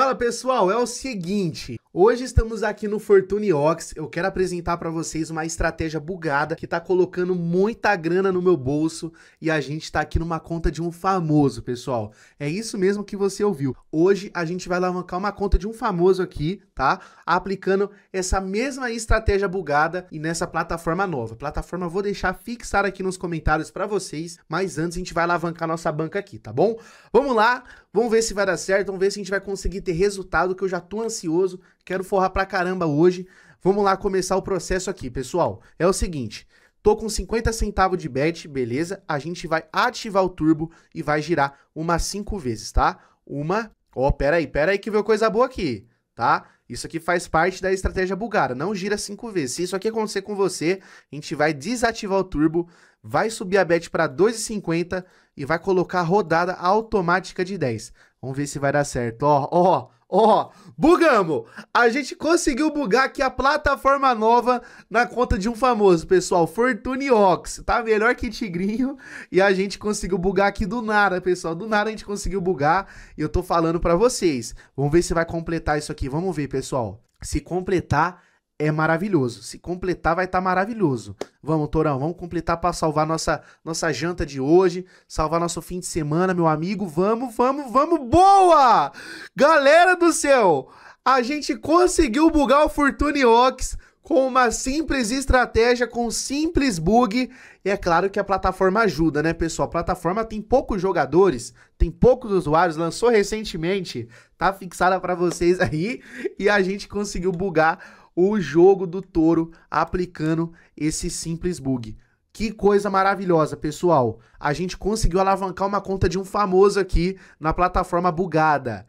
Fala pessoal, é o seguinte, hoje estamos aqui no Fortune Ox, eu quero apresentar para vocês uma estratégia bugada que tá colocando muita grana no meu bolso e a gente tá aqui numa conta de um famoso, pessoal. É isso mesmo que você ouviu. Hoje a gente vai alavancar uma conta de um famoso aqui, tá? Aplicando essa mesma estratégia bugada e nessa plataforma nova. Plataforma vou deixar fixar aqui nos comentários para vocês, mas antes a gente vai alavancar nossa banca aqui, tá bom? Vamos lá, vamos ver se vai dar certo, vamos ver se a gente vai conseguir ter ter resultado, que eu já tô ansioso, quero forrar pra caramba hoje. Vamos lá começar o processo aqui, pessoal. É o seguinte, tô com 50 centavos de bet, beleza? A gente vai ativar o turbo e vai girar umas 5 vezes, tá? Uma, ó, oh, pera aí, pera aí que veio coisa boa aqui, tá? Isso aqui faz parte da estratégia bulgara, não gira cinco vezes. Se isso aqui acontecer com você, a gente vai desativar o turbo, vai subir a bet para 2,50 e vai colocar rodada automática de 10. Vamos ver se vai dar certo. Ó, ó, ó, bugamos! A gente conseguiu bugar aqui a plataforma nova na conta de um famoso, pessoal, Fortune Ox. Tá melhor que Tigrinho e a gente conseguiu bugar aqui do nada, pessoal. Do nada a gente conseguiu bugar e eu tô falando pra vocês. Vamos ver se vai completar isso aqui. Vamos ver, pessoal. Se completar, é maravilhoso. Se completar, vai estar tá maravilhoso. Vamos, Torão, vamos completar para salvar nossa, nossa janta de hoje, salvar nosso fim de semana, meu amigo. Vamos, vamos, vamos, boa! Galera do céu, a gente conseguiu bugar o Fortune Ox com uma simples estratégia, com um simples bug. E é claro que a plataforma ajuda, né, pessoal? A plataforma tem poucos jogadores, tem poucos usuários, lançou recentemente, tá fixada para vocês aí, e a gente conseguiu bugar o jogo do touro aplicando esse simples bug. Que coisa maravilhosa, pessoal. A gente conseguiu alavancar uma conta de um famoso aqui na plataforma bugada.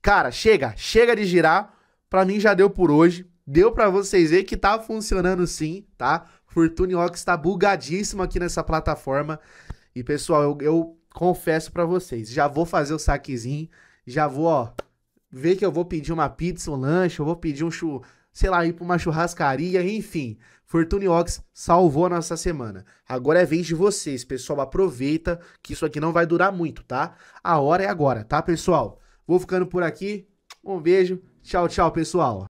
Cara, chega, chega de girar. Para mim já deu por hoje deu para vocês ver que tá funcionando sim, tá? Fortune Ox está bugadíssimo aqui nessa plataforma. E pessoal, eu, eu confesso para vocês, já vou fazer o saquezinho, já vou, ó, ver que eu vou pedir uma pizza, um lanche, eu vou pedir um chu, sei lá, ir para uma churrascaria, enfim. Fortune Ox salvou a nossa semana. Agora é vez de vocês, pessoal, aproveita que isso aqui não vai durar muito, tá? A hora é agora, tá, pessoal? Vou ficando por aqui. Um beijo. Tchau, tchau, pessoal.